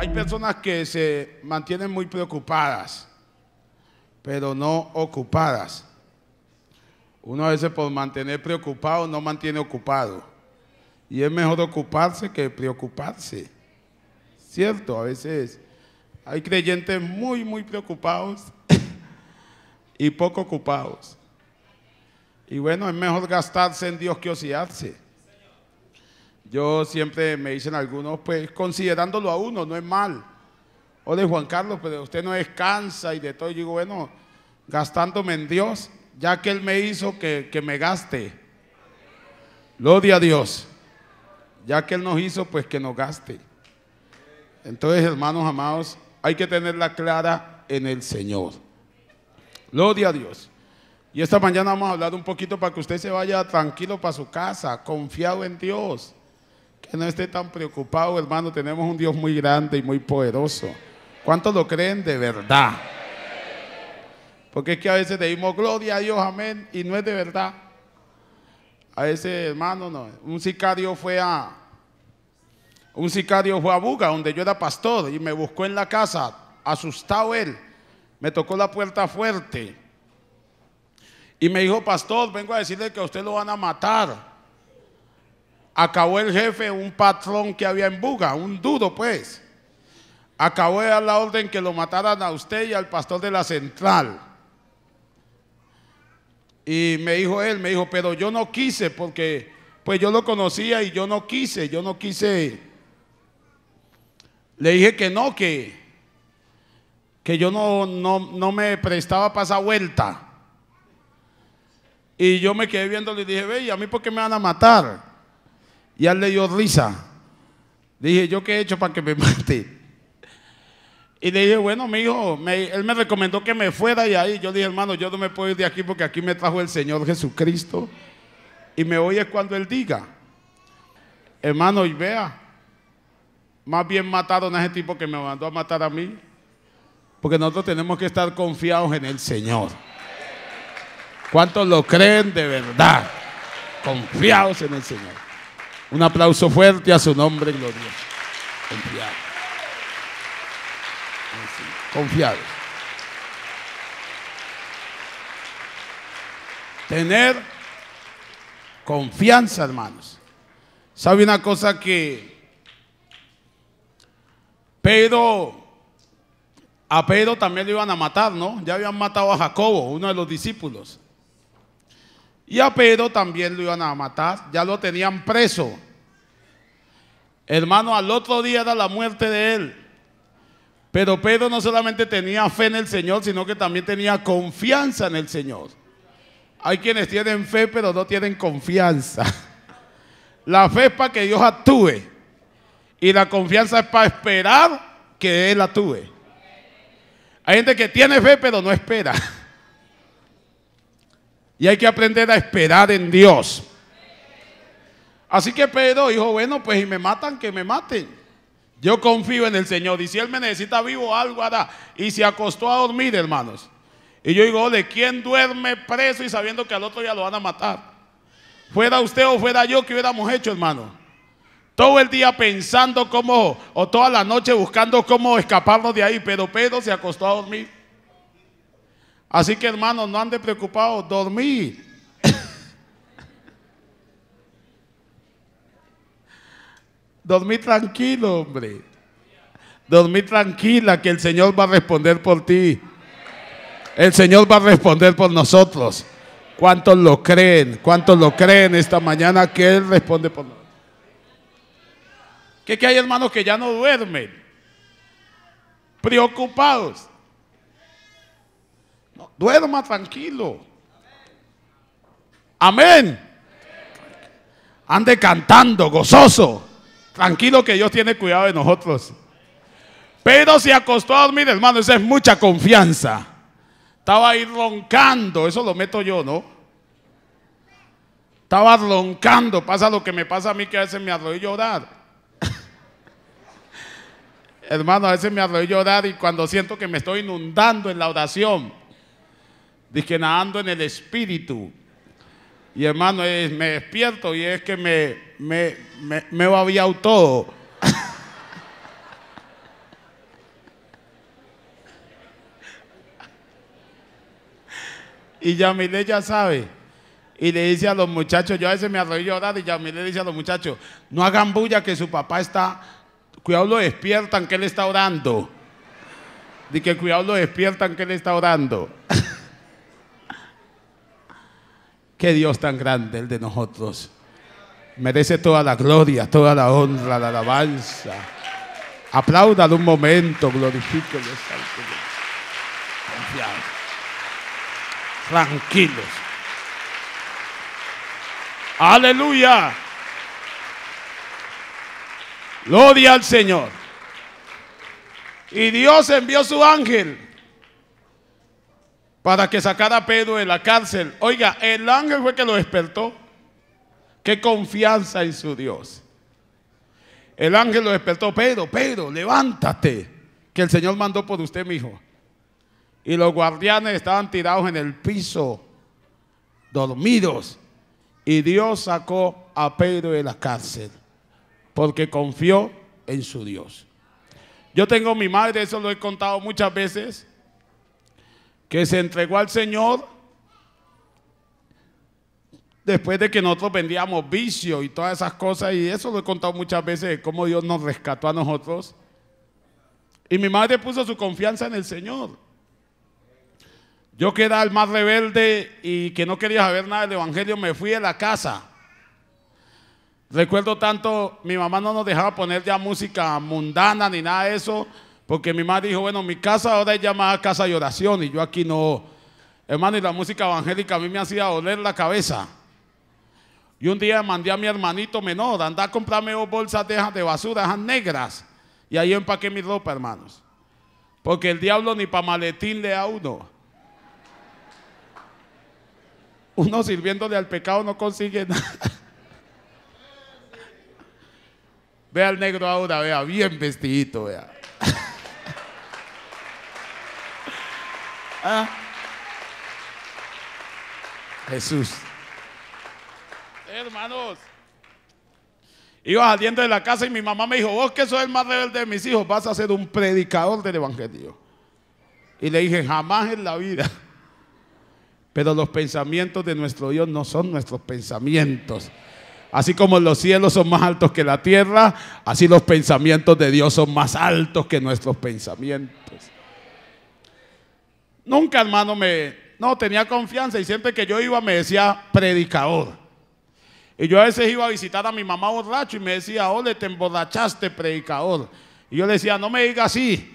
Hay personas que se mantienen muy preocupadas, pero no ocupadas. Uno a veces por mantener preocupado no mantiene ocupado. Y es mejor ocuparse que preocuparse. Cierto, a veces hay creyentes muy, muy preocupados y poco ocupados. Y bueno, es mejor gastarse en Dios que ociarse. Yo siempre me dicen algunos, pues considerándolo a uno, no es mal. O de Juan Carlos, pero usted no descansa y de todo. digo, bueno, gastándome en Dios, ya que Él me hizo que, que me gaste. Gloria a Dios. Ya que Él nos hizo, pues que nos gaste. Entonces, hermanos amados, hay que tenerla clara en el Señor. Gloria a Dios. Y esta mañana vamos a hablar un poquito para que usted se vaya tranquilo para su casa, confiado en Dios no esté tan preocupado, hermano. Tenemos un Dios muy grande y muy poderoso. ¿Cuántos lo creen de verdad? Porque es que a veces decimos gloria a Dios, amén, y no es de verdad. A ese hermano, no. Un sicario fue a. Un sicario fue a Buga, donde yo era pastor, y me buscó en la casa, asustado él. Me tocó la puerta fuerte. Y me dijo, pastor, vengo a decirle que a usted lo van a matar. Acabó el jefe, un patrón que había en Buga, un dudo pues. Acabó de dar la orden que lo mataran a usted y al pastor de la central. Y me dijo él, me dijo, pero yo no quise porque pues yo lo conocía y yo no quise, yo no quise. Le dije que no, que, que yo no, no, me prestaba para esa vuelta. Y yo me quedé viendo y dije, ve, ¿y a mí por qué me van a matar? Y él le dio risa. Dije, ¿yo qué he hecho para que me mate? Y le dije, bueno, mi hijo, él me recomendó que me fuera y ahí yo dije, hermano, yo no me puedo ir de aquí porque aquí me trajo el Señor Jesucristo. Y me oye cuando él diga, hermano, y vea, más bien mataron a ese tipo que me mandó a matar a mí. Porque nosotros tenemos que estar confiados en el Señor. ¿Cuántos lo creen de verdad? Confiados en el Señor. Un aplauso fuerte a su nombre glorioso. Confiado. Confiado. Tener confianza, hermanos. ¿Sabe una cosa que Pedro, a Pedro también lo iban a matar, ¿no? Ya habían matado a Jacobo, uno de los discípulos. Y a Pedro también lo iban a matar, ya lo tenían preso. Hermano, al otro día era la muerte de él. Pero Pedro no solamente tenía fe en el Señor, sino que también tenía confianza en el Señor. Hay quienes tienen fe, pero no tienen confianza. La fe es para que Dios actúe. Y la confianza es para esperar que Él actúe. Hay gente que tiene fe, pero no espera. Y hay que aprender a esperar en Dios. Así que Pedro dijo, bueno, pues si me matan, que me maten. Yo confío en el Señor. Y si Él me necesita vivo, algo hará. Y se acostó a dormir, hermanos. Y yo digo, ¿de quién duerme preso y sabiendo que al otro ya lo van a matar? Fuera usted o fuera yo, que hubiéramos hecho, hermano? Todo el día pensando cómo, o toda la noche buscando cómo escaparnos de ahí, pero Pedro se acostó a dormir. Así que hermanos, no ande preocupado, dormí. dormí tranquilo, hombre. Dormí tranquila que el Señor va a responder por ti. El Señor va a responder por nosotros. ¿Cuántos lo creen? ¿Cuántos lo creen esta mañana que Él responde por nosotros? ¿Qué, que hay hermanos que ya no duermen? Preocupados. Duerma tranquilo. Amén. Ande cantando, gozoso. Tranquilo que Dios tiene cuidado de nosotros. Pero si acostó a dormir, hermano, esa es mucha confianza. Estaba ahí roncando, eso lo meto yo, ¿no? Estaba roncando, pasa lo que me pasa a mí que a veces me arrodillo llorar, hermano, a veces me arrodillo llorar y cuando siento que me estoy inundando en la oración, Dice nadando en el espíritu. Y hermano, me despierto y es que me, me, me, me babiado todo. y le, ya sabe. Y le dice a los muchachos, yo a veces me arrodillo a orar y le dice a los muchachos, no hagan bulla que su papá está, cuidado lo despiertan que él está orando. Dice que cuidado lo despiertan que él está orando. Qué Dios tan grande el de nosotros. Merece toda la gloria, toda la honra, la alabanza. de un momento, Señor. Confiados. Tranquilos. Aleluya. Gloria al Señor. Y Dios envió su ángel para que sacara a Pedro de la cárcel. Oiga, el ángel fue que lo despertó. Qué confianza en su Dios. El ángel lo despertó, Pedro, Pedro, levántate, que el Señor mandó por usted, mi hijo. Y los guardianes estaban tirados en el piso, dormidos. Y Dios sacó a Pedro de la cárcel, porque confió en su Dios. Yo tengo mi madre, eso lo he contado muchas veces que se entregó al Señor después de que nosotros vendíamos vicio y todas esas cosas, y eso lo he contado muchas veces, de cómo Dios nos rescató a nosotros. Y mi madre puso su confianza en el Señor. Yo que era el más rebelde y que no quería saber nada del Evangelio, me fui a la casa. Recuerdo tanto, mi mamá no nos dejaba poner ya música mundana ni nada de eso, porque mi madre dijo, bueno, mi casa ahora es llamada casa de oración y yo aquí no. Hermano, y la música evangélica a mí me hacía doler la cabeza. Y un día mandé a mi hermanito menor, anda a comprarme dos bolsas de, de basura, esas negras. Y ahí empaqué mi ropa, hermanos. Porque el diablo ni para maletín le da a uno. Uno sirviéndole al pecado no consigue nada. Ve al negro ahora, vea, bien vestidito, vea. Ah. Jesús. Hermanos. Iba saliendo de la casa y mi mamá me dijo, vos que sos el más rebelde de mis hijos, vas a ser un predicador del Evangelio. Y le dije, jamás en la vida. Pero los pensamientos de nuestro Dios no son nuestros pensamientos. Así como los cielos son más altos que la tierra, así los pensamientos de Dios son más altos que nuestros pensamientos. Nunca, hermano, me... No, tenía confianza y siempre que yo iba me decía predicador. Y yo a veces iba a visitar a mi mamá borracho y me decía, ole, te emborrachaste, predicador. Y yo le decía, no me diga así.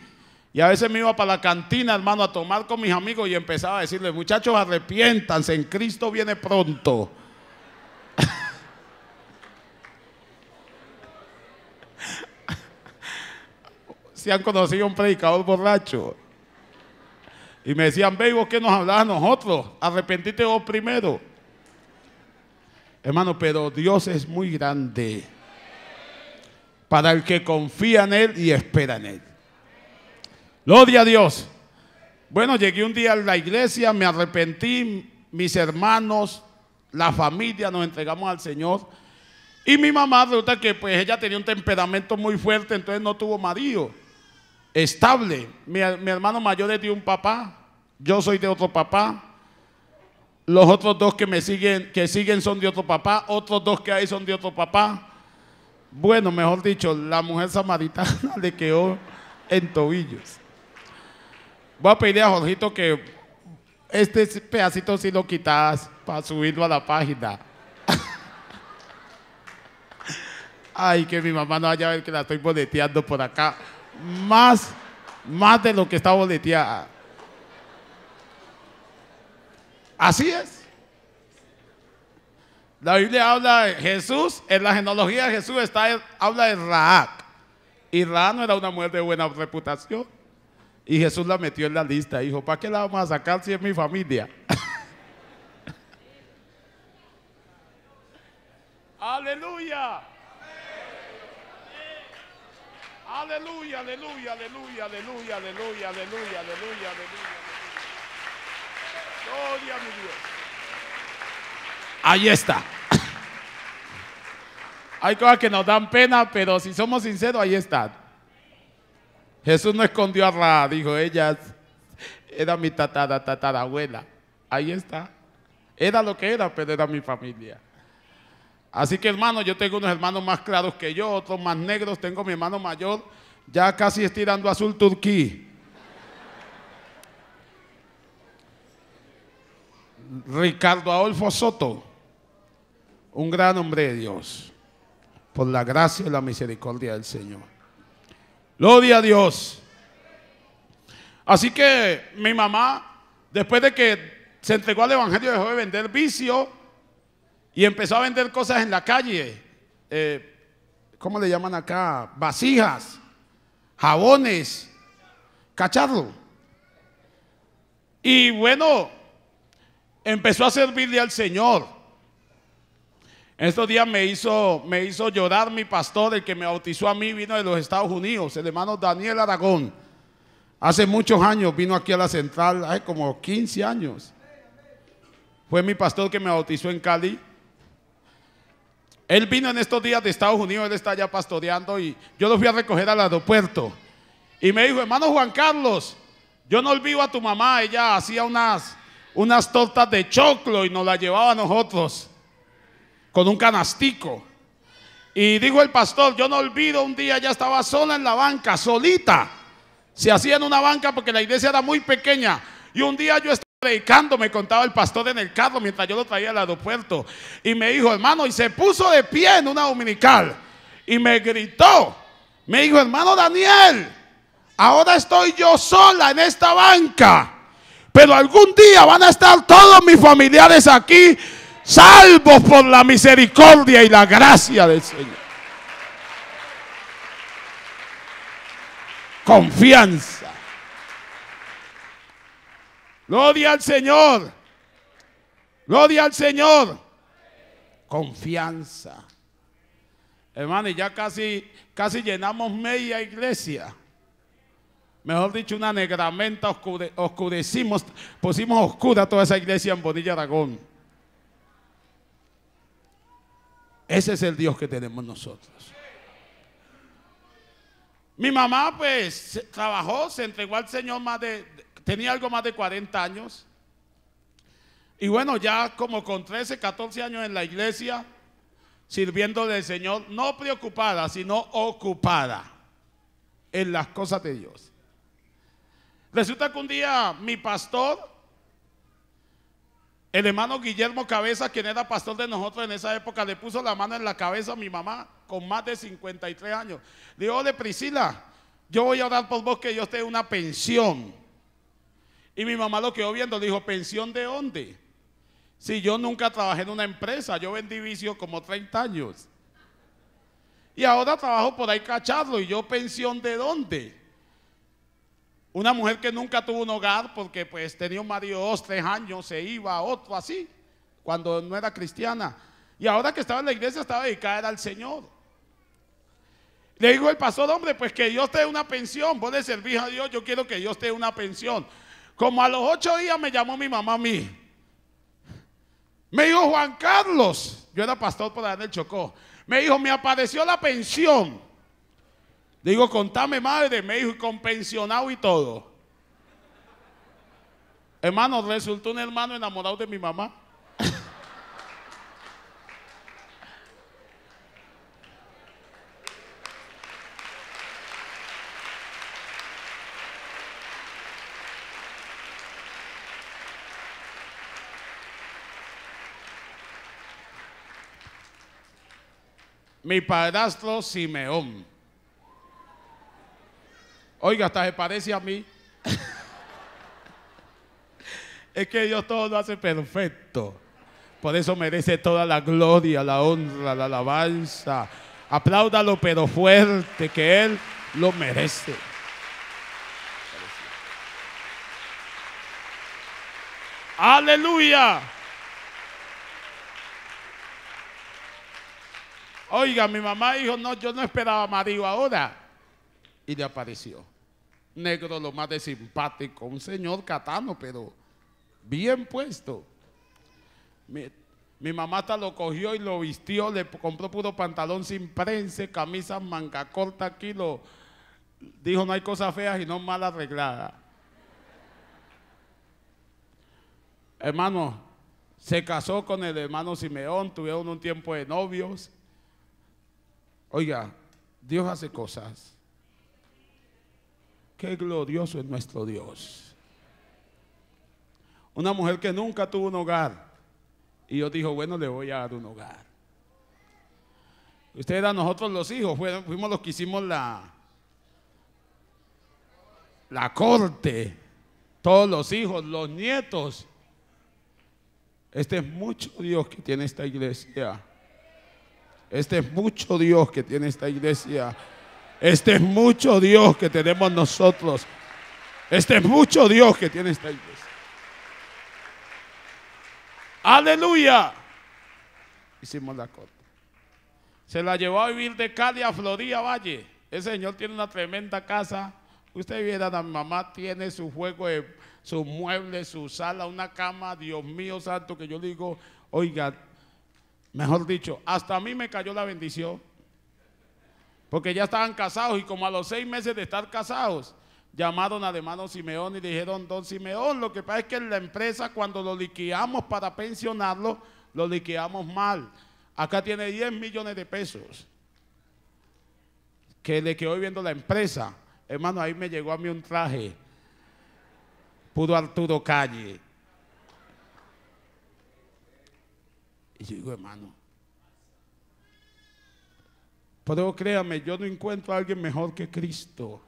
Y a veces me iba para la cantina, hermano, a tomar con mis amigos y empezaba a decirle muchachos, arrepiéntanse, en Cristo viene pronto. se han conocido a un predicador borracho. Y me decían, ve, vos qué nos hablás a nosotros? arrepentiste vos primero. Hermano, pero Dios es muy grande para el que confía en Él y espera en Él. Gloria a Dios. Bueno, llegué un día a la iglesia, me arrepentí, mis hermanos, la familia, nos entregamos al Señor. Y mi mamá resulta que pues ella tenía un temperamento muy fuerte, entonces no tuvo marido estable. Mi, hermano mayor es de un papá, yo soy de otro papá. Los otros dos que me siguen, que siguen son de otro papá, otros dos que hay son de otro papá. Bueno, mejor dicho, la mujer samaritana le quedó en tobillos. Voy a pedir a Jorgito que este pedacito si lo quitas para subirlo a la página. Ay, que mi mamá no vaya a ver que la estoy boleteando por acá más, más de lo que está boleteada. Así es. La Biblia habla de Jesús, en la genealogía de Jesús está, habla de Raab. Y Raab no era una mujer de buena reputación. Y Jesús la metió en la lista. Dijo, ¿para qué la vamos a sacar si es mi familia? Aleluya. Aleluya, aleluya, aleluya, aleluya, aleluya, aleluya, aleluya, aleluya. Gloria a mi Dios. Ahí está. Hay cosas que nos dan pena, pero si somos sinceros, ahí está. Jesús no escondió a Ra, dijo, ella era mi tatada, tatada abuela. Ahí está. Era lo que era, pero era mi familia. Así que hermano, yo tengo unos hermanos más claros que yo, otros más negros, tengo mi hermano mayor, ya casi estirando azul turquí. Ricardo Adolfo Soto, un gran hombre de Dios, por la gracia y la misericordia del Señor. Gloria a Dios. Así que mi mamá, después de que se entregó al Evangelio, dejó de vender vicio y empezó a vender cosas en la calle. Eh, ¿Cómo le llaman acá? Vasijas, jabones, Cacharlo. Y bueno, empezó a servirle al Señor. Estos días me hizo, me hizo llorar mi pastor, el que me bautizó a mí, vino de los Estados Unidos, el hermano Daniel Aragón. Hace muchos años vino aquí a la central, hace como 15 años. Fue mi pastor que me bautizó en Cali. Él vino en estos días de Estados Unidos, él está allá pastoreando y yo lo fui a recoger al aeropuerto. Y me dijo, hermano Juan Carlos, yo no olvido a tu mamá, ella hacía unas, unas tortas de choclo y nos las llevaba a nosotros con un canastico. Y dijo el pastor, yo no olvido, un día ya estaba sola en la banca, solita. Se hacía en una banca porque la iglesia era muy pequeña. Y un día yo estaba predicando, me contaba el pastor en el carro mientras yo lo traía al aeropuerto. Y me dijo, hermano, y se puso de pie en una dominical. Y me gritó, me dijo, hermano Daniel, ahora estoy yo sola en esta banca. Pero algún día van a estar todos mis familiares aquí, salvos por la misericordia y la gracia del Señor. Confianza. Gloria al Señor. Gloria al Señor. Confianza. Hermanos, ya casi, casi llenamos media iglesia. Mejor dicho, una negramenta oscurecimos, pusimos oscura toda esa iglesia en Bonilla Aragón. Ese es el Dios que tenemos nosotros. Mi mamá pues trabajó, se entregó al Señor más de, tenía algo más de 40 años. Y bueno, ya como con 13, 14 años en la iglesia, sirviendo del Señor, no preocupada, sino ocupada en las cosas de Dios. Resulta que un día mi pastor, el hermano Guillermo Cabeza, quien era pastor de nosotros en esa época, le puso la mano en la cabeza a mi mamá con más de 53 años. Le dijo, de Priscila, yo voy a orar por vos que yo te una pensión y mi mamá lo quedó viendo, dijo, ¿pensión de dónde? Si yo nunca trabajé en una empresa, yo vendí vicio como 30 años. Y ahora trabajo por ahí cacharlo. y yo pensión de dónde? Una mujer que nunca tuvo un hogar porque pues tenía un marido dos, tres años, se iba a otro así, cuando no era cristiana. Y ahora que estaba en la iglesia estaba dedicada al Señor. Le digo el pastor, hombre, pues que Dios te dé una pensión, vos le servís a Dios, yo quiero que Dios te dé una pensión. Como a los ocho días me llamó mi mamá a mí. Me dijo Juan Carlos, yo era pastor por allá en el Chocó. Me dijo, me apareció la pensión. Digo, contame madre, me dijo, y con pensionado y todo. Hermano, resultó un hermano enamorado de mi mamá. mi padrastro Simeón. Oiga, hasta se parece a mí. es que Dios todo lo hace perfecto. Por eso merece toda la gloria, la honra, la alabanza. Apláudalo, pero fuerte, que Él lo merece. Aleluya. Oiga, mi mamá dijo, no, yo no esperaba marido ahora. Y le apareció. Negro lo más de simpático, un señor catano, pero bien puesto. Mi, mi mamá hasta lo cogió y lo vistió, le compró puro pantalón sin prensa, camisa manga corta aquí, lo dijo no hay cosas feas y no mal arreglada. Hermano, se casó con el hermano Simeón, tuvieron un tiempo de novios. Oiga, Dios hace cosas. Qué glorioso es nuestro Dios. Una mujer que nunca tuvo un hogar. Y yo dijo, bueno, le voy a dar un hogar. Ustedes eran nosotros los hijos, fuimos los que hicimos la, la corte, todos los hijos, los nietos. Este es mucho Dios que tiene esta iglesia. Este es mucho Dios que tiene esta iglesia. Este es mucho Dios que tenemos nosotros. Este es mucho Dios que tiene esta iglesia. Aleluya. Hicimos la corte. Se la llevó a vivir de Cali a Florida Valle. Ese señor tiene una tremenda casa. Usted viera, la mamá tiene su juego, su mueble, su sala, una cama. Dios mío santo, que yo digo, oiga, Mejor dicho, hasta a mí me cayó la bendición. Porque ya estaban casados y como a los seis meses de estar casados, llamaron al hermano Simeón y le dijeron, don Simeón, lo que pasa es que en la empresa cuando lo liquidamos para pensionarlo, lo liquidamos mal. Acá tiene 10 millones de pesos. Que le quedó viendo la empresa. Hermano, ahí me llegó a mí un traje. Pudo Arturo Calle. Y yo digo, hermano, pero créame, yo no encuentro a alguien mejor que Cristo.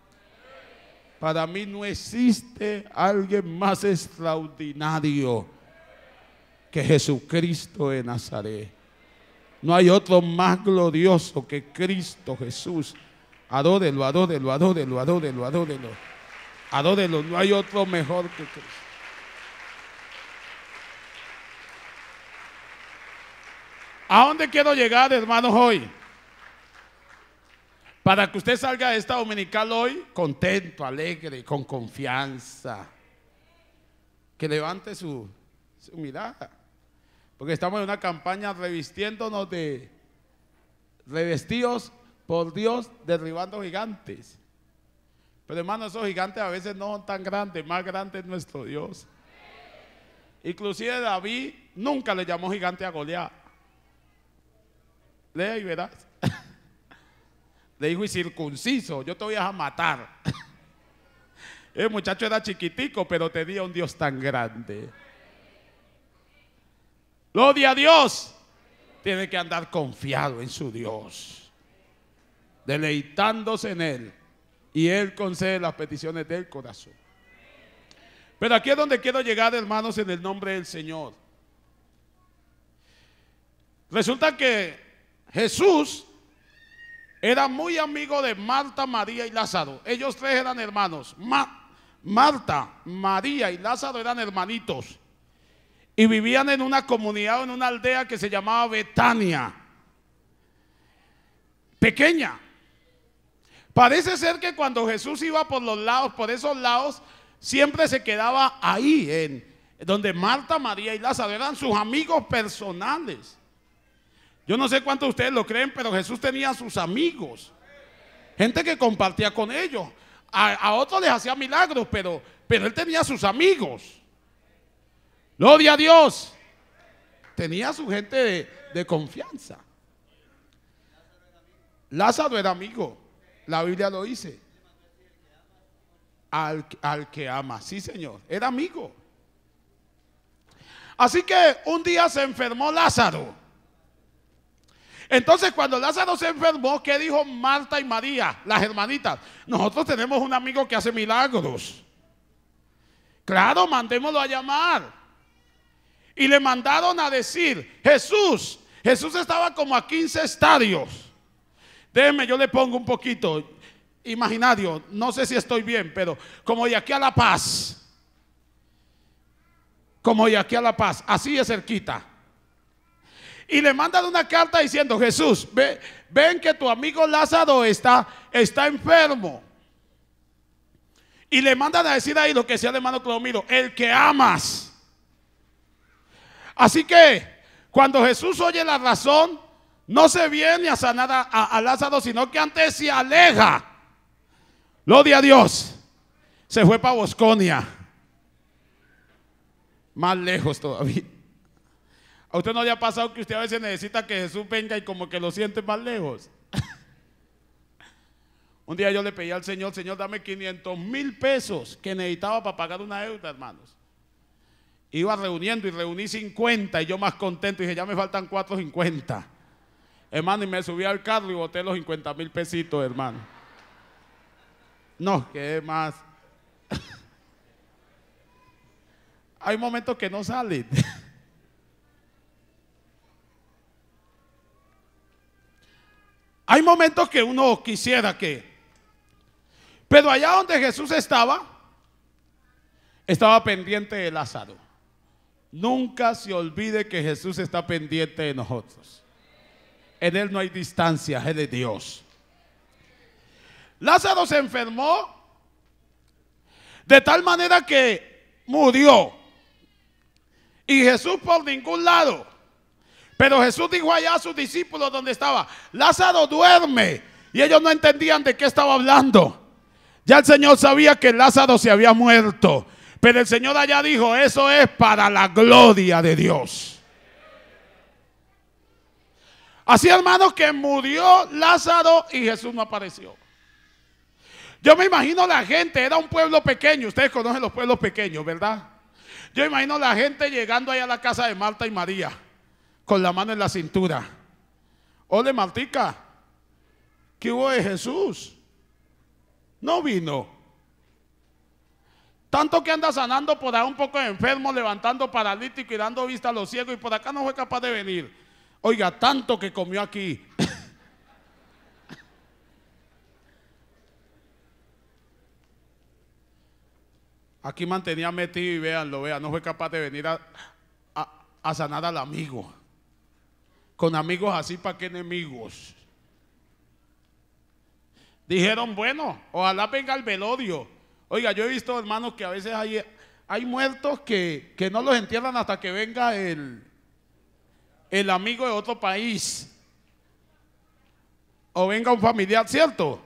Para mí no existe alguien más extraordinario que Jesucristo de Nazaret. No hay otro más glorioso que Cristo Jesús. adódelo adórelo, adórelo, adórelo, adórelo. Adórelo, no hay otro mejor que Cristo. ¿A dónde quiero llegar, hermanos, hoy? Para que usted salga de esta dominical hoy contento, alegre, con confianza. Que levante su, mirada. Porque estamos en una campaña revistiéndonos de revestidos por Dios, derribando gigantes. Pero hermanos, esos gigantes a veces no son tan grandes, más grande es nuestro Dios. Inclusive David nunca le llamó gigante a Goliat. Lea y verás. Le dijo, y circunciso, yo te voy a matar. El muchacho era chiquitico, pero te dio un Dios tan grande. Lo a Dios. Tiene que andar confiado en su Dios, deleitándose en Él. Y Él concede las peticiones del corazón. Pero aquí es donde quiero llegar, hermanos, en el nombre del Señor. Resulta que Jesús era muy amigo de Marta, María y Lázaro. Ellos tres eran hermanos. Marta, María y Lázaro eran hermanitos. Y vivían en una comunidad, en una aldea que se llamaba Betania. Pequeña. Parece ser que cuando Jesús iba por los lados, por esos lados, siempre se quedaba ahí, en donde Marta, María y Lázaro eran sus amigos personales. Yo no sé cuántos de ustedes lo creen, pero Jesús tenía sus amigos, gente que compartía con ellos. A, otros les hacía milagros, pero, pero él tenía sus amigos. Gloria a Dios. Tenía su gente de, confianza. Lázaro era amigo. La Biblia lo dice. al, que ama. Sí, Señor. Era amigo. Así que un día se enfermó Lázaro. Entonces cuando Lázaro se enfermó, ¿qué dijo Marta y María, las hermanitas? Nosotros tenemos un amigo que hace milagros. Claro, mandémoslo a llamar. Y le mandaron a decir, Jesús, Jesús estaba como a 15 estadios. Déjeme, yo le pongo un poquito imaginario, no sé si estoy bien, pero como de aquí a La Paz, como de aquí a La Paz, así es cerquita y le mandan una carta diciendo, Jesús, ven que tu amigo Lázaro está, está enfermo. Y le mandan a decir ahí lo que sea el hermano Clodomiro, el que amas. Así que cuando Jesús oye la razón, no se viene a sanar a, Lázaro, sino que antes se aleja. Gloria a Dios. Se fue para Bosconia. Más lejos todavía. ¿A usted no le ha pasado que usted a veces necesita que Jesús venga y como que lo siente más lejos? Un día yo le pedí al Señor, Señor, dame 500 mil pesos que necesitaba para pagar una deuda, hermanos. Iba reuniendo y reuní 50 y yo más contento y dije, ya me faltan 450. Hermano, y me subí al carro y boté los 50 mil pesitos, hermano. No, qué más. Hay momentos que no salen. Hay momentos que uno quisiera que... Pero allá donde Jesús estaba, estaba pendiente de Lázaro. Nunca se olvide que Jesús está pendiente de nosotros. En Él no hay distancia, es de Dios. Lázaro se enfermó de tal manera que murió. Y Jesús por ningún lado pero Jesús dijo allá a sus discípulos donde estaba, Lázaro duerme. Y ellos no entendían de qué estaba hablando. Ya el Señor sabía que Lázaro se había muerto. Pero el Señor allá dijo, eso es para la gloria de Dios. Así hermano, que murió Lázaro y Jesús no apareció. Yo me imagino la gente, era un pueblo pequeño, ustedes conocen los pueblos pequeños, ¿verdad? Yo imagino la gente llegando ahí a la casa de Marta y María con la mano en la cintura. Ole Martica, ¿qué hubo de Jesús? No vino. Tanto que anda sanando por ahí un poco enfermo, levantando paralítico y dando vista a los ciegos y por acá no fue capaz de venir. Oiga, tanto que comió aquí. aquí mantenía metido y vean, lo vean, no fue capaz de venir a, a, a sanar al amigo. Con amigos así, ¿para qué enemigos? Dijeron, bueno, ojalá venga el velodio. Oiga, yo he visto hermanos que a veces hay, hay muertos que, que no los entierran hasta que venga el, el amigo de otro país. O venga un familiar, ¿cierto?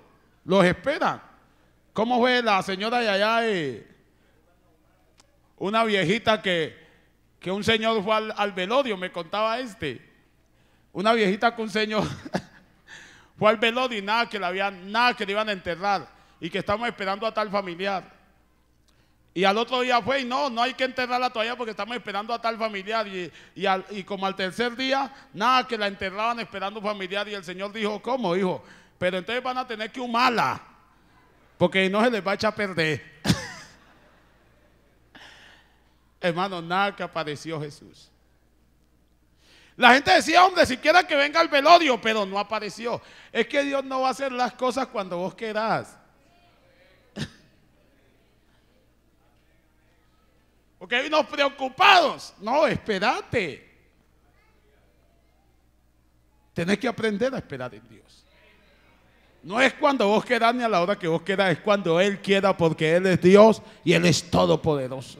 Los esperan. ¿Cómo fue la señora de allá? Eh? Una viejita que, que un señor fue al, al velodio, me contaba este. Una viejita con señor fue al velorio y nada que, la habían, nada que le iban a enterrar y que estamos esperando a tal familiar. Y al otro día fue y no, no hay que enterrarla todavía porque estamos esperando a tal familiar. Y, y, y, como al tercer día, nada, que la enterraban esperando familiar. Y el Señor dijo, ¿cómo, hijo? Pero entonces van a tener que humarla porque no se les va a echar a perder. Hermano, nada que apareció Jesús. La gente decía, hombre, siquiera que venga el velodio, pero no apareció. Es que Dios no va a hacer las cosas cuando vos querás. Porque hay unos preocupados. No, espérate. Tenés que aprender a esperar en Dios. No es cuando vos querás ni a la hora que vos querás, es cuando Él quiera, porque Él es Dios y Él es todopoderoso.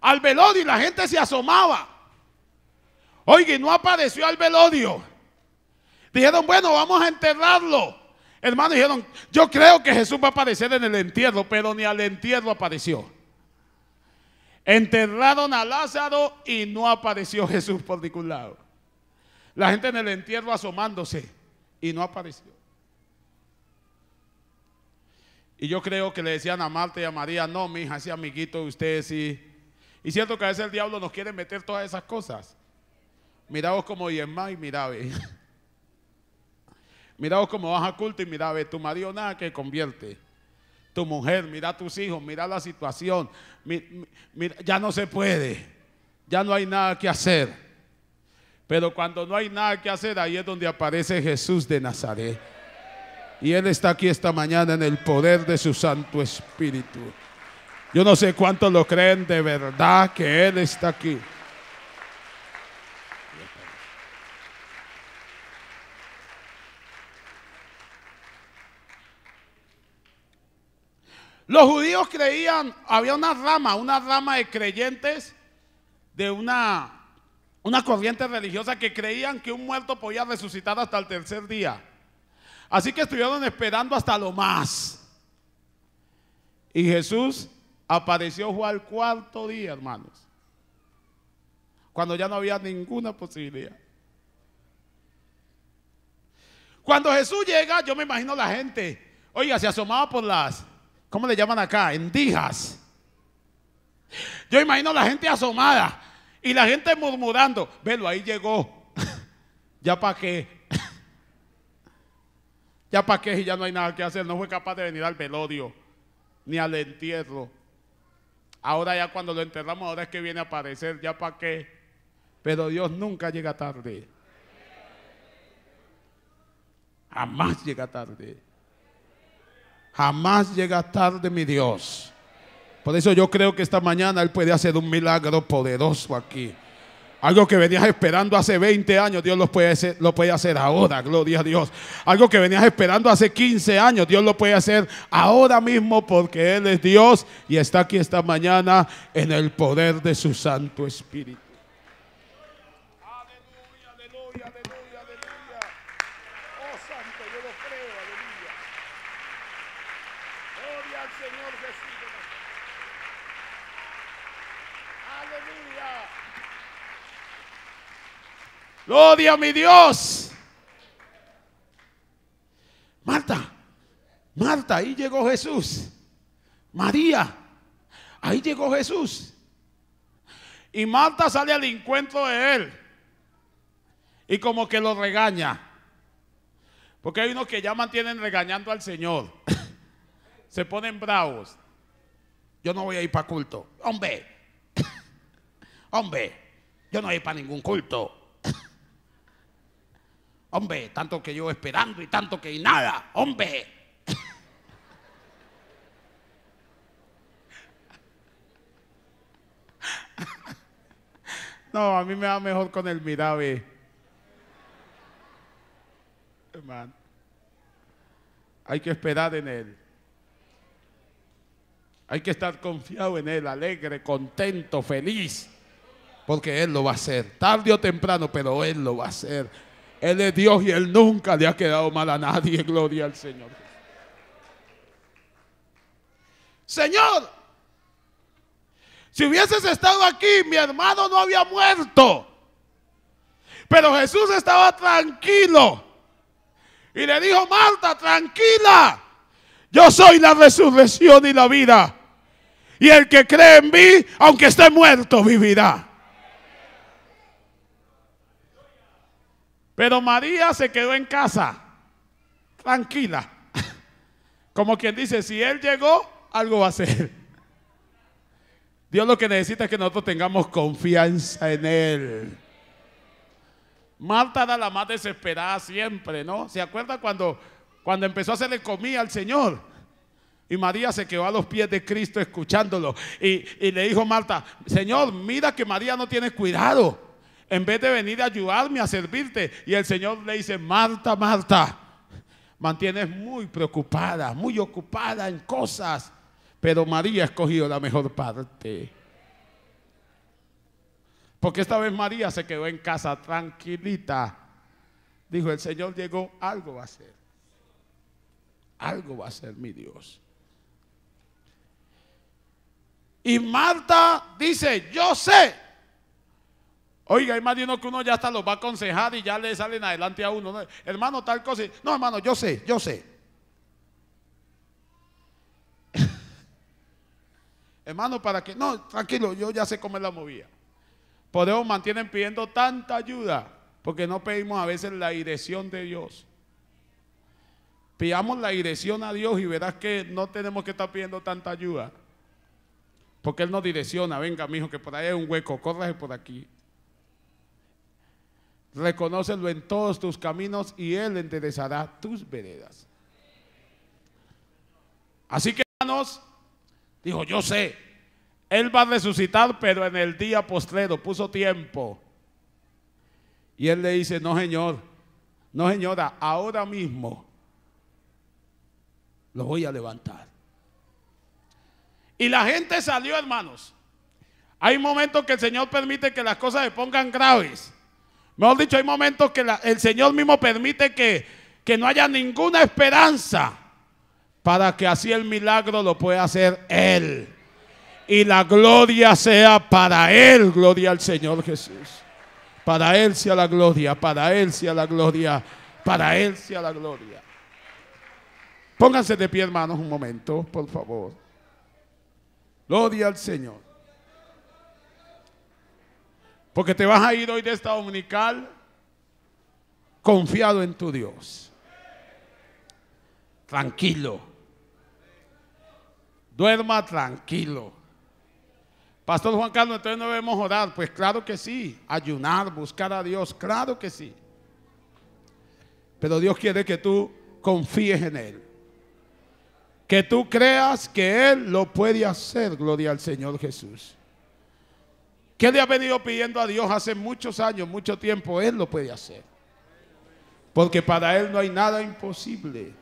al velodio y la gente se asomaba. Oye, no apareció al velodio. Dijeron, bueno, vamos a enterrarlo. Hermano dijeron, yo creo que Jesús va a aparecer en el entierro, pero ni al entierro apareció. Enterraron a Lázaro y no apareció Jesús por ningún lado. La gente en el entierro asomándose y no apareció. Y yo creo que le decían a Marta y a María, no, mi hija, ese amiguito de ustedes sí y siento que a veces el diablo nos quiere meter todas esas cosas. Miraos como Yemá y mira, ve. Miraos como vas a culto y mira, ve, tu marido nada que convierte. Tu mujer, mira tus hijos, mira la situación. ya no se puede. Ya no hay nada que hacer. Pero cuando no hay nada que hacer, ahí es donde aparece Jesús de Nazaret. Y Él está aquí esta mañana en el poder de su Santo Espíritu. Yo no sé cuántos lo creen de verdad que Él está aquí. Los judíos creían, había una rama, una rama de creyentes de una, una corriente religiosa que creían que un muerto podía resucitar hasta el tercer día. Así que estuvieron esperando hasta lo más. Y Jesús Apareció Juan al cuarto día, hermanos. Cuando ya no había ninguna posibilidad. Cuando Jesús llega, yo me imagino la gente, oiga, se asomaba por las, ¿cómo le llaman acá? Endijas. Yo imagino la gente asomada y la gente murmurando, velo, ahí llegó. ¿Ya para qué? ¿Ya para qué? Y ya no hay nada que hacer. No fue capaz de venir al velodio ni al entierro. Ahora ya cuando lo enterramos, ahora es que viene a aparecer, ya para qué. Pero Dios nunca llega tarde. Jamás llega tarde. Jamás llega tarde mi Dios. Por eso yo creo que esta mañana Él puede hacer un milagro poderoso aquí. Algo que venías esperando hace 20 años, Dios lo puede, hacer, lo puede hacer ahora, gloria a Dios. Algo que venías esperando hace 15 años, Dios lo puede hacer ahora mismo porque Él es Dios y está aquí esta mañana en el poder de su Santo Espíritu. Gloria a mi Dios. Marta, Marta, ahí llegó Jesús. María, ahí llegó Jesús. Y Marta sale al encuentro de él. Y como que lo regaña. Porque hay unos que ya mantienen regañando al Señor. Se ponen bravos. Yo no voy a ir para culto. Hombre. Hombre. Yo no voy a ir para ningún culto. Hombre, tanto que yo esperando y tanto que y nada. Hombre. No, a mí me va mejor con el mirabe. Hermano. Hay que esperar en él. Hay que estar confiado en él, alegre, contento, feliz. Porque él lo va a hacer. Tarde o temprano, pero él lo va a hacer. Él es Dios y Él nunca le ha quedado mal a nadie. Gloria al Señor. Señor, si hubieses estado aquí, mi hermano no había muerto. Pero Jesús estaba tranquilo. Y le dijo, Marta, tranquila. Yo soy la resurrección y la vida. Y el que cree en mí, aunque esté muerto, vivirá. Pero María se quedó en casa, tranquila. Como quien dice, si Él llegó, algo va a hacer. Dios lo que necesita es que nosotros tengamos confianza en Él. Marta era la más desesperada siempre, ¿no? ¿Se acuerda cuando, cuando empezó a hacerle comida al Señor? Y María se quedó a los pies de Cristo escuchándolo. Y, y le dijo Marta, Señor, mira que María no tiene cuidado en vez de venir a ayudarme, a servirte. Y el Señor le dice, Marta, Marta, mantienes muy preocupada, muy ocupada en cosas, pero María ha escogido la mejor parte. Porque esta vez María se quedó en casa tranquilita. Dijo, el Señor llegó, algo va a ser Algo va a ser mi Dios. Y Marta dice, yo sé Oiga, hay más de que uno ya hasta los va a aconsejar y ya le salen adelante a uno. Hermano, tal cosa. No, hermano, yo sé, yo sé. hermano, para qué? No, tranquilo, yo ya sé cómo es la movía. Por eso mantienen pidiendo tanta ayuda, porque no pedimos a veces la dirección de Dios. Pidamos la dirección a Dios y verás que no tenemos que estar pidiendo tanta ayuda. Porque Él nos direcciona, venga, mijo, que por ahí hay un hueco, córrase por aquí. Reconócelo en todos tus caminos y Él enderezará tus veredas. Así que, hermanos, dijo, yo sé, Él va a resucitar, pero en el día postrero puso tiempo. Y Él le dice, no, Señor, no, señora, ahora mismo lo voy a levantar. Y la gente salió, hermanos. Hay momentos que el Señor permite que las cosas se pongan graves. Mejor dicho, hay momentos que el Señor mismo permite que, que no haya ninguna esperanza para que así el milagro lo pueda hacer Él. Y la gloria sea para Él, gloria al Señor Jesús. Para Él sea la gloria, para Él sea la gloria, para Él sea la gloria. Pónganse de pie, hermanos, un momento, por favor. Gloria al Señor. Porque te vas a ir hoy de esta dominical confiado en tu Dios. Tranquilo. Duerma tranquilo. Pastor Juan Carlos, entonces no debemos orar. Pues claro que sí. Ayunar, buscar a Dios, claro que sí. Pero Dios quiere que tú confíes en Él. Que tú creas que Él lo puede hacer, gloria al Señor Jesús. ¿Qué le ha venido pidiendo a Dios hace muchos años, mucho tiempo? Él lo puede hacer. Porque para Él no hay nada imposible.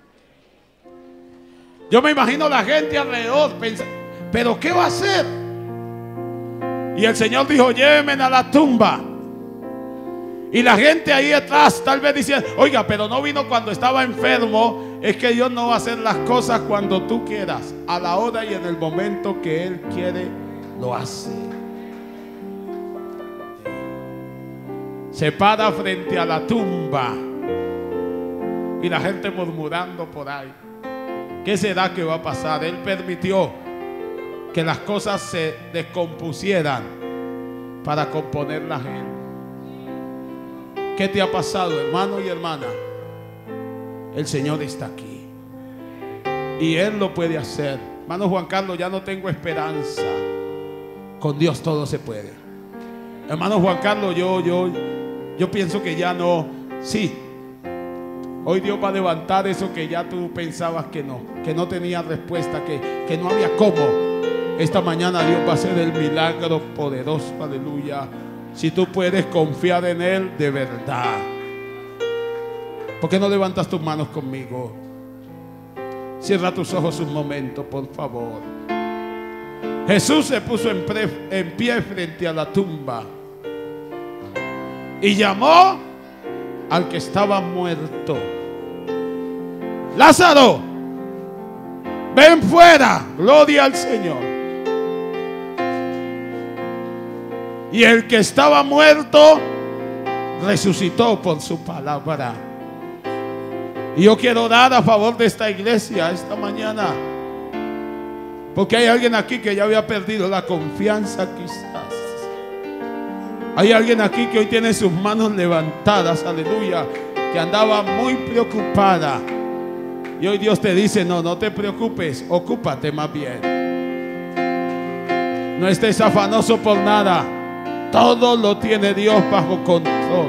Yo me imagino la gente alrededor pensando, pero ¿qué va a hacer? Y el Señor dijo, llévenme a la tumba. Y la gente ahí atrás tal vez dice oiga, pero no vino cuando estaba enfermo. Es que Dios no va a hacer las cosas cuando tú quieras. A la hora y en el momento que Él quiere, lo hace. se para frente a la tumba y la gente murmurando por ahí. ¿Qué será que va a pasar? Él permitió que las cosas se descompusieran para componer la gente ¿Qué te ha pasado, hermano y hermana? El Señor está aquí. Y Él lo puede hacer. Hermano Juan Carlos, ya no tengo esperanza. Con Dios todo se puede. Hermano Juan Carlos, yo, yo, yo pienso que ya no, sí. Hoy Dios va a levantar eso que ya tú pensabas que no, que no tenía respuesta, que, no había cómo. Esta mañana Dios va a hacer el milagro poderoso, aleluya. Si tú puedes confiar en Él de verdad. ¿Por qué no levantas tus manos conmigo? Cierra tus ojos un momento, por favor. Jesús se puso en pie frente a la tumba y llamó al que estaba muerto. Lázaro, ven fuera, gloria al Señor. Y el que estaba muerto resucitó por su palabra. Y yo quiero dar a favor de esta iglesia esta mañana. Porque hay alguien aquí que ya había perdido la confianza Quizá hay alguien aquí que hoy tiene sus manos levantadas, aleluya, que andaba muy preocupada. Y hoy Dios te dice, no, no te preocupes, ocúpate más bien. No estés afanoso por nada. Todo lo tiene Dios bajo control.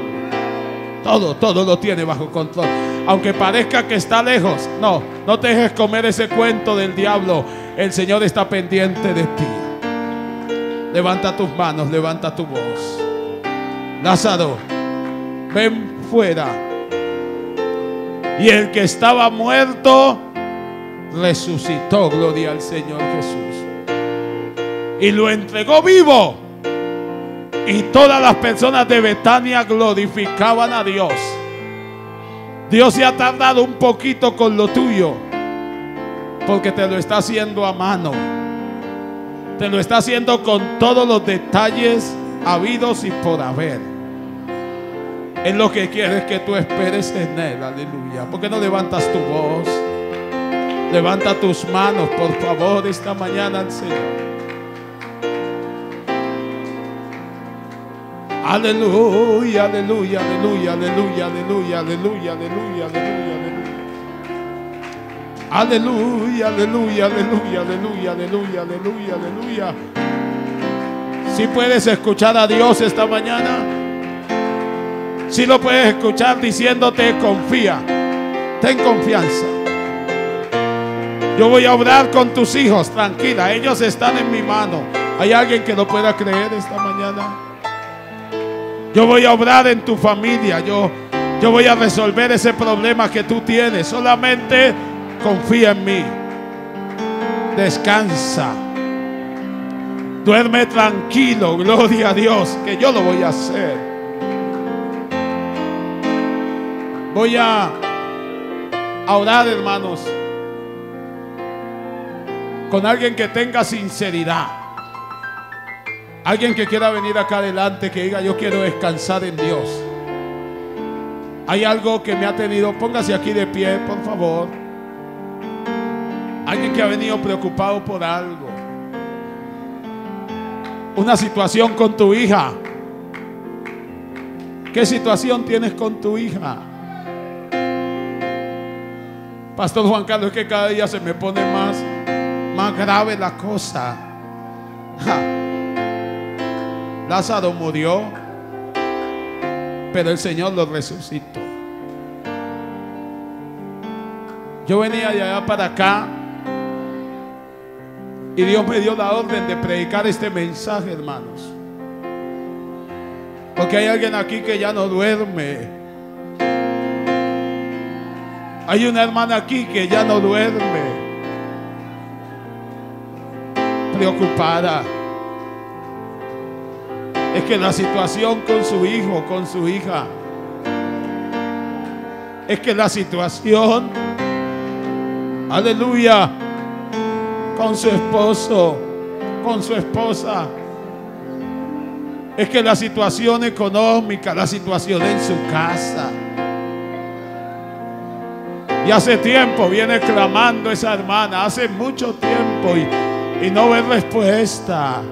Todo, todo lo tiene bajo control. Aunque parezca que está lejos, no, no te dejes comer ese cuento del diablo. El Señor está pendiente de ti. Levanta tus manos, levanta tu voz. Lázaro, ven fuera. Y el que estaba muerto resucitó, gloria al Señor Jesús. Y lo entregó vivo. Y todas las personas de Betania glorificaban a Dios. Dios se ha tardado un poquito con lo tuyo. Porque te lo está haciendo a mano. Te lo está haciendo con todos los detalles habidos y por haber. Es lo que quieres que tú esperes en Él. Aleluya. ¿Por qué no levantas tu voz? Levanta tus manos, por favor, esta mañana al Señor. Aleluya, aleluya, aleluya, aleluya, aleluya, aleluya, aleluya, aleluya, aleluya. Aleluya, aleluya, aleluya, aleluya, aleluya, aleluya, aleluya. Si puedes escuchar a Dios esta mañana. Si lo puedes escuchar diciéndote, confía, ten confianza. Yo voy a obrar con tus hijos, tranquila, ellos están en mi mano. ¿Hay alguien que no pueda creer esta mañana? Yo voy a obrar en tu familia, yo, yo voy a resolver ese problema que tú tienes. Solamente confía en mí. Descansa. Duerme tranquilo, gloria a Dios, que yo lo voy a hacer. Voy a, orar, hermanos, con alguien que tenga sinceridad. Alguien que quiera venir acá adelante, que diga, yo quiero descansar en Dios. Hay algo que me ha tenido, póngase aquí de pie, por favor. Alguien que ha venido preocupado por algo. Una situación con tu hija. ¿Qué situación tienes con tu hija? Pastor Juan Carlos, es que cada día se me pone más, más grave la cosa. Lázaro murió, pero el Señor lo resucitó. Yo venía de allá para acá y Dios me dio la orden de predicar este mensaje, hermanos. Porque hay alguien aquí que ya no duerme. Hay una hermana aquí que ya no duerme, preocupada. Es que la situación con su hijo, con su hija, es que la situación, aleluya, con su esposo, con su esposa, es que la situación económica, la situación en su casa, y hace tiempo viene clamando esa hermana, hace mucho tiempo y, no ve respuesta.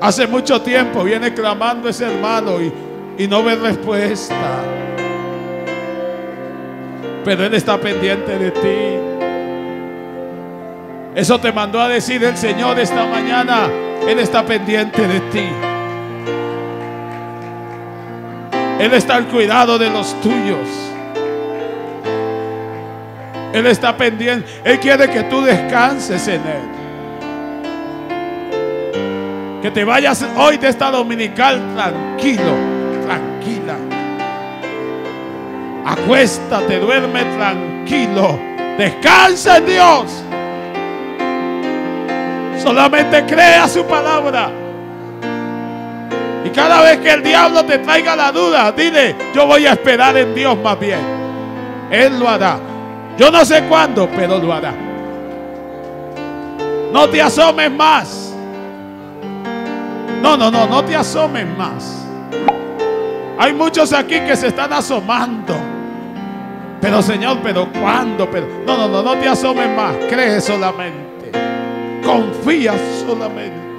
Hace mucho tiempo viene clamando ese hermano y, y no ve respuesta. Pero Él está pendiente de ti. Eso te mandó a decir el Señor esta mañana. Él está pendiente de ti. Él está al cuidado de los tuyos. Él está pendiente. Él quiere que tú descanses en Él. Que te vayas hoy de esta dominical tranquilo, tranquila. Acuéstate, duerme tranquilo. Descansa en Dios. Solamente crea su palabra cada vez que el diablo te traiga la duda, dile, yo voy a esperar en Dios más bien. Él lo hará. Yo no sé cuándo, pero lo hará. No te asomes más. No, no, no, no te asomes más. Hay muchos aquí que se están asomando. Pero Señor, pero ¿cuándo? Pero, no, no, no, no te asomes más. Cree solamente. Confía solamente.